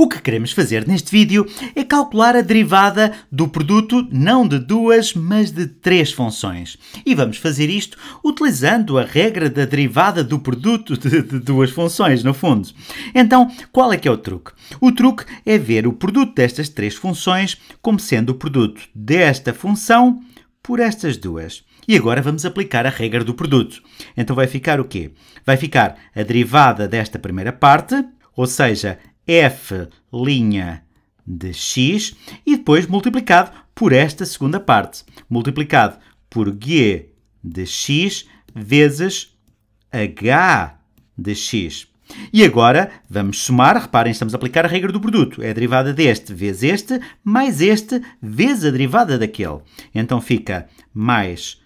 O que queremos fazer neste vídeo é calcular a derivada do produto não de duas, mas de três funções. E vamos fazer isto utilizando a regra da derivada do produto de, de duas funções, no fundo. Então, qual é que é o truque? O truque é ver o produto destas três funções como sendo o produto desta função por estas duas. E agora vamos aplicar a regra do produto. Então vai ficar o quê? Vai ficar a derivada desta primeira parte, ou seja, f' de x e depois multiplicado por esta segunda parte, multiplicado por g de x vezes h de x. E agora vamos somar, reparem, estamos a aplicar a regra do produto. É a derivada deste vezes este, mais este vezes a derivada daquele. Então fica mais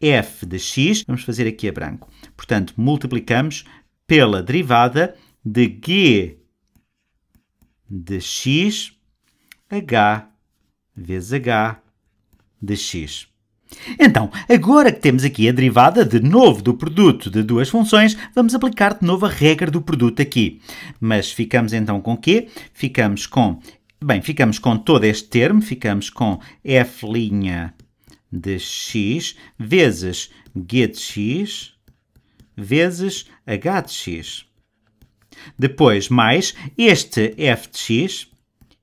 f de x, vamos fazer aqui a branco. Portanto, multiplicamos pela derivada de g x, h vezes h x. Então, agora que temos aqui a derivada de novo do produto de duas funções, vamos aplicar de novo a regra do produto aqui. Mas ficamos então com quê? Ficamos com, bem, ficamos com todo este termo, ficamos com f' de x vezes g de x vezes h de x. Depois, mais este f de x,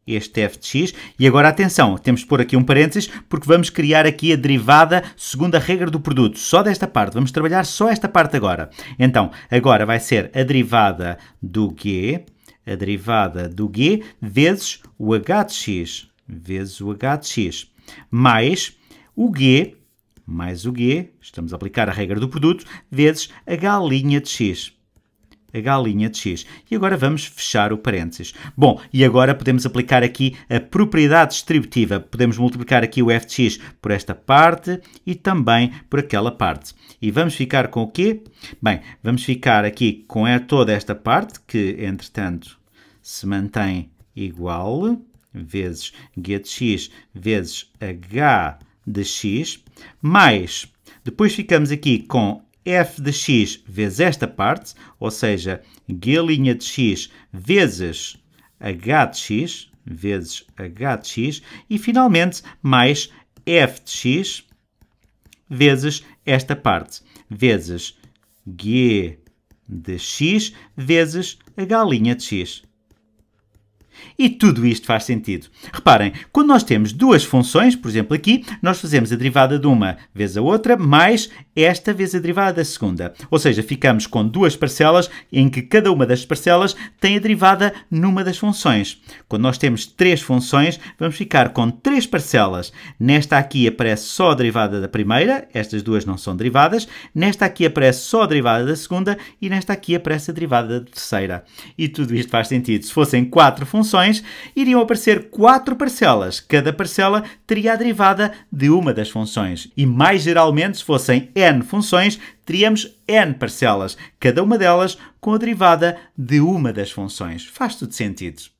este f de x, e agora atenção, temos de pôr aqui um parênteses, porque vamos criar aqui a derivada segundo a regra do produto, só desta parte, vamos trabalhar só esta parte agora. Então, agora vai ser a derivada do g, a derivada do g, vezes o h de x, vezes o h de x, mais o g, mais o g, estamos a aplicar a regra do produto, vezes a galinha de x a galinha de X. E agora vamos fechar o parênteses. Bom, e agora podemos aplicar aqui a propriedade distributiva. Podemos multiplicar aqui o f de x por esta parte e também por aquela parte. E vamos ficar com o quê? Bem, vamos ficar aqui com toda esta parte, que entretanto se mantém igual, vezes g de x vezes h de x, mais... Depois ficamos aqui com f de x vezes esta parte, ou seja, g' de x vezes h de x, vezes h de x, e finalmente mais f de x vezes esta parte, vezes g de x vezes h' de x. E tudo isto faz sentido. Reparem, quando nós temos duas funções, por exemplo aqui, nós fazemos a derivada de uma vezes a outra, mais esta vezes a derivada da segunda. Ou seja, ficamos com duas parcelas em que cada uma das parcelas tem a derivada numa das funções. Quando nós temos três funções, vamos ficar com três parcelas. Nesta aqui aparece só a derivada da primeira, estas duas não são derivadas. Nesta aqui aparece só a derivada da segunda e nesta aqui aparece a derivada da terceira. E tudo isto faz sentido. Se fossem quatro funções, funções, iriam aparecer quatro parcelas. Cada parcela teria a derivada de uma das funções. E mais geralmente, se fossem n funções, teríamos n parcelas, cada uma delas com a derivada de uma das funções. Faz tudo sentido.